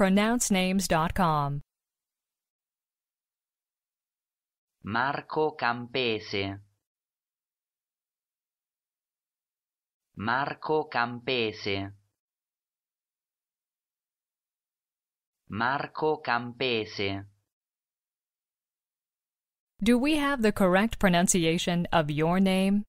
pronouncenames.com. Marco Campese Marco Campese Marco Campese Do we have the correct pronunciation of your name?